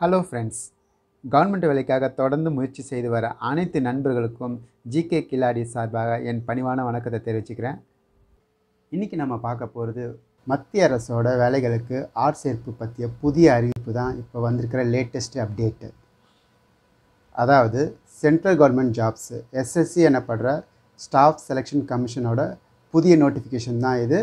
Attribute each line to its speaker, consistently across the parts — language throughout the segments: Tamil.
Speaker 1: ஹலோ ஃப்ரெண்ட்ஸ் கவர்மெண்ட் வேலைக்காக தொடர்ந்து முயற்சி செய்து வர அனைத்து நண்பர்களுக்கும் ஜிகே கில்லாடி சார்பாக என் பணிவான வணக்கத்தை தெரிவிச்சுக்கிறேன் இன்றைக்கி நம்ம பார்க்க போகிறது மத்திய அரசோட வேலைகளுக்கு ஆர் சேர்ப்பு பற்றிய புதிய அறிவிப்பு தான் இப்போ வந்திருக்கிற லேட்டஸ்ட் அப்டேட்டு அதாவது சென்ட்ரல் கவர்மெண்ட் ஜாப்ஸு எஸ்எஸ்சி எனப்படுற ஸ்டாஃப் செலெக்ஷன் கமிஷனோட புதிய நோட்டிஃபிகேஷன் தான் இது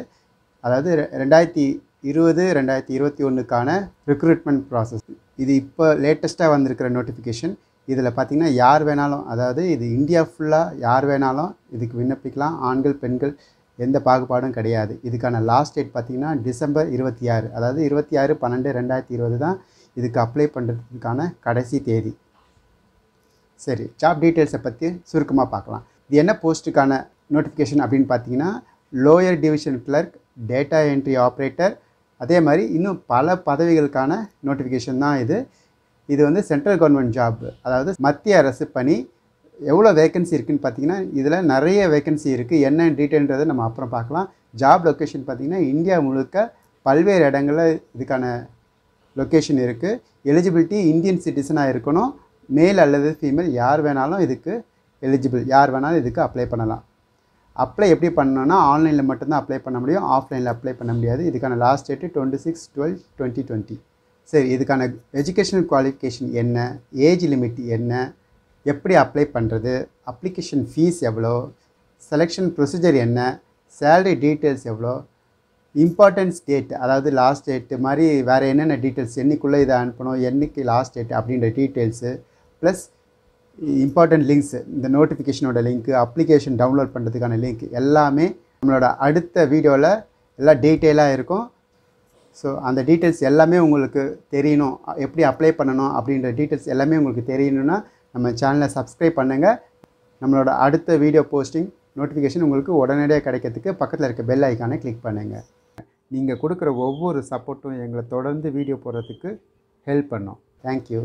Speaker 1: அதாவது ரெண்டாயிரத்தி இருபது ரெண்டாயிரத்தி இருபத்தி ஒன்றுக்கான ரிக்ரூட்மெண்ட் ப்ராசஸ் இது இப்போ லேட்டஸ்ட்டாக வந்திருக்கிற நோட்டிஃபிகேஷன் இதில் பார்த்திங்கன்னா யார் வேணாலும் அதாவது இது இந்தியா ஃபுல்லாக யார் வேணாலும் இதுக்கு விண்ணப்பிக்கலாம் ஆண்கள் பெண்கள் எந்த பாகுபாடும் கிடையாது இதுக்கான லாஸ்ட் டேட் பார்த்திங்கன்னா டிசம்பர் இருபத்தி ஆறு அதாவது இருபத்தி ஆறு பன்னெண்டு ரெண்டாயிரத்தி இருபது தான் இதுக்கு அப்ளை பண்ணுறதுக்கான கடைசி தேதி சரி ஜாப் டீட்டெயில்ஸை பற்றி சுருக்கமாக பார்க்கலாம் இது என்ன போஸ்ட்டுக்கான நோட்டிஃபிகேஷன் அப்படின்னு பார்த்தீங்கன்னா lower division clerk data entry operator அதே மாதிரி இன்னும் பல பதவிகளுக்கான நோட்டிஃபிகேஷன் தான் இது இது வந்து சென்ட்ரல் கவர்மெண்ட் ஜாப் அதாவது மத்திய அரசு பணி எவ்வளோ வேகன்சி இருக்குதுன்னு பார்த்தீங்கன்னா இதில் நிறைய வேகன்சி இருக்குது என்ன டீட்டெயில்ன்றதை நம்ம அப்புறம் பார்க்கலாம் ஜாப் லொக்கேஷன் பார்த்திங்கன்னா இந்தியா முழுக்க பல்வேறு இடங்களில் இதுக்கான லொக்கேஷன் இருக்குது எலிஜிபிலிட்டி இந்தியன் சிட்டிசனாக இருக்கணும் மேல் அல்லது ஃபீமேல் யார் வேணாலும் இதுக்கு எலிஜிபிள் யார் வேணாலும் இதுக்கு அப்ளை பண்ணலாம் அப்ளை எப்படி பண்ணணும்னா ஆன்லைனில் மட்டும்தான் அப்ளை பண்ண முடியும் ஆஃப்லைனில் அப்ளை பண்ண முடியாது இதுக்கான last date twenty six twelve twenty twenty சரி இதுக்கான எஜுகேஷனல் குவாலிஃபிகேஷன் என்ன ஏஜ் லிமிட் என்ன எப்படி அப்ளை பண்ணுறது அப்ளிகேஷன் ஃபீஸ் எவ்வளோ செலெக்ஷன் ப்ரொசீஜர் என்ன சேலரி டீட்டெயில்ஸ் எவ்வளோ இம்பார்ட்டன்ஸ் டேட் அதாவது லாஸ்ட் டேட்டு மாதிரி வேறு என்னென்ன டீட்டெயில்ஸ் என்றைக்குள்ளே இதை அனுப்பணும் என்றைக்கு லாஸ்ட் டேட் அப்படின்ற டீட்டெயில்ஸு ப்ளஸ் இம்பார்ட்டண்ட் லிங்க்ஸ் இந்த நோட்டிஃபிகேஷனோட லிங்க்கு அப்ளிகேஷன் டவுன்லோட் பண்ணுறதுக்கான லிங்க் எல்லாமே நம்மளோட அடுத்த வீடியோவில் எல்லாம் டீட்டெயிலாக இருக்கும் ஸோ அந்த டீட்டெயில்ஸ் எல்லாமே உங்களுக்கு தெரியணும் எப்படி அப்ளை பண்ணணும் அப்படின்ற டீட்டெயில்ஸ் எல்லாமே உங்களுக்கு தெரியணும்னா நம்ம சேனலை சப்ஸ்கிரைப் பண்ணுங்கள் நம்மளோட அடுத்த வீடியோ போஸ்டிங் நோட்டிஃபிகேஷன் உங்களுக்கு உடனடியாக கிடைக்கிறதுக்கு பக்கத்தில் இருக்க பெல் ஐக்கானை கிளிக் பண்ணுங்கள் நீங்கள் கொடுக்குற ஒவ்வொரு சப்போர்ட்டும் எங்களை தொடர்ந்து வீடியோ போடுறதுக்கு ஹெல்ப் பண்ணும் தேங்க்யூ